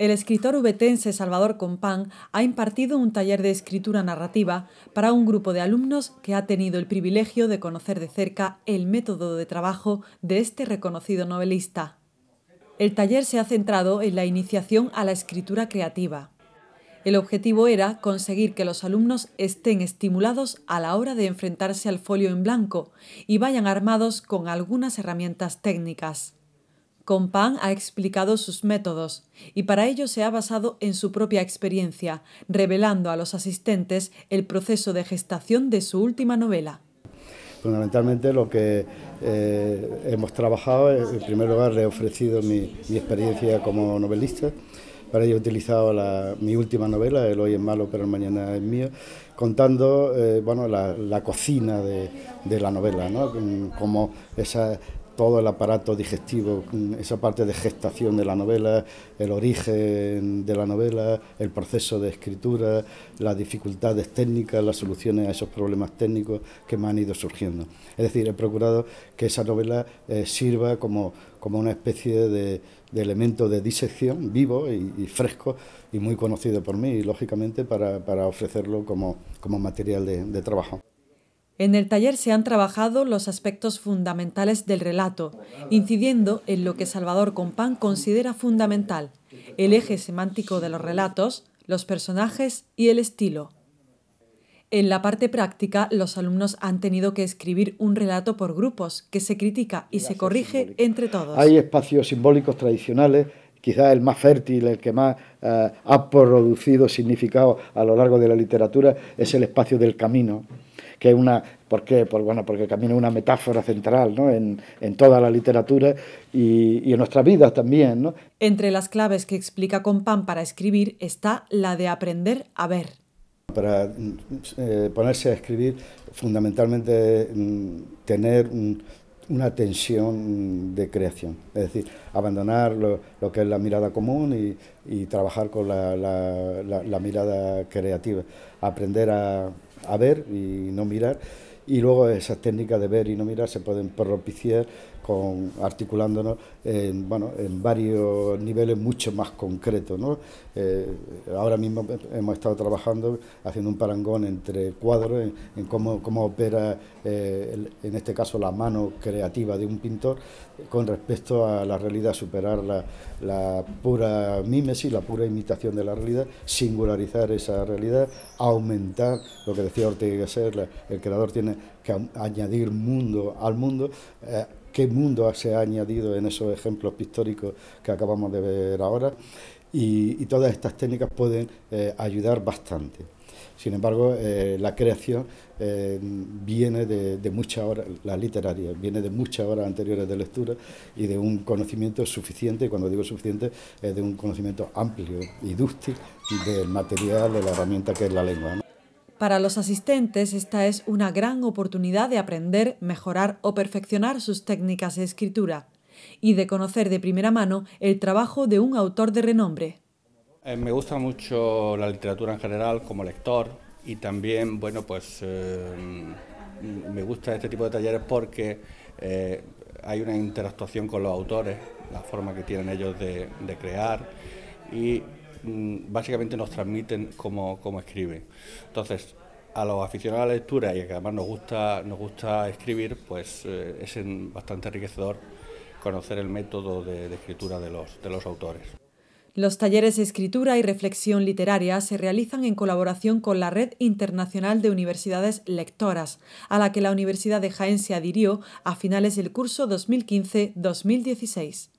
El escritor ubetense Salvador Compán ha impartido un taller de escritura narrativa para un grupo de alumnos que ha tenido el privilegio de conocer de cerca el método de trabajo de este reconocido novelista. El taller se ha centrado en la iniciación a la escritura creativa. El objetivo era conseguir que los alumnos estén estimulados a la hora de enfrentarse al folio en blanco y vayan armados con algunas herramientas técnicas. Compan ha explicado sus métodos y para ello se ha basado en su propia experiencia, revelando a los asistentes el proceso de gestación de su última novela. Fundamentalmente lo que eh, hemos trabajado, eh, en primer lugar he ofrecido mi, experiencia como novelista, para ello he utilizado mi última novela, El hoy es malo pero el mañana es mío, contando eh, bueno, la, cocina de, de la novela, ¿no? como esa, todo el aparato digestivo, esa parte de gestación de la novela, el origen de la novela, el proceso de escritura, las dificultades técnicas, las soluciones a esos problemas técnicos que me han ido surgiendo. Es decir, he procurado que esa novela eh, sirva como, como una especie de, elemento de disección vivo y, fresco y muy conocido por mí, lógicamente para, ofrecerlo como, material de trabajo. En el taller se han trabajado los aspectos fundamentales del relato, incidiendo en lo que Salvador Compán considera fundamental, el eje semántico de los relatos, los personajes y el estilo. En la parte práctica, los alumnos han tenido que escribir un relato por grupos que se critica y se corrige entre todos. Hay espacios simbólicos tradicionales, quizás el más fértil, el que más eh, ha producido significado a lo largo de la literatura, es el espacio del camino que una... ¿Por qué? Pues, bueno, porque camina una metáfora central ¿no? en, en, toda la literatura y, en nuestra vida también. ¿no? Entre las claves que explica Compán para escribir está la de aprender a ver. Para mm, eh, ponerse a escribir, fundamentalmente mm, tener un, una tensión de creación. Es decir, abandonar lo, que es la mirada común y, trabajar con la, mirada creativa. Aprender a, a ver y no mirar y luego esas técnicas de ver y no mirar se pueden propiciar con, articulándonos en, bueno, en varios niveles mucho más concretos. Eh, ahora mismo hemos estado trabajando, haciendo un parangón entre cuadros, en, cómo, opera, eh, en este caso, la mano creativa de un pintor con respecto a la realidad, superar la, la pura mimesis, la pura imitación de la realidad, singularizar esa realidad, aumentar lo que decía Ortega y el creador tiene que añadir mundo al mundo. Eh, qué mundo se ha añadido en esos ejemplos pictóricos que acabamos de ver ahora y, todas estas técnicas pueden eh, ayudar bastante. Sin embargo, eh, la creación viene de, muchas horas, la literaria, viene de muchas horas anteriores de lectura y de un conocimiento suficiente, cuando digo suficiente, es de un conocimiento amplio y dúctil del material, de la herramienta que es la lengua. Para los asistentes esta es una gran oportunidad de aprender, mejorar o perfeccionar sus técnicas de escritura y de conocer de primera mano el trabajo de un autor de renombre. Eh, me gusta mucho la literatura en general como lector y también, bueno, pues eh, me gusta este tipo de talleres porque eh, hay una interactuación con los autores, la forma que tienen ellos de, de crear y Mm, básicamente nos transmiten cómo, escriben. Entonces, a los aficionados a la lectura y a que además nos gusta, nos gusta escribir, pues eh, es bastante enriquecedor conocer el método de, escritura de los, de los autores. Los talleres de escritura y reflexión literaria se realizan en colaboración con la Red Internacional de Universidades Lectoras, a la que la Universidad de Jaén se adhirió a finales del curso 2015-2016.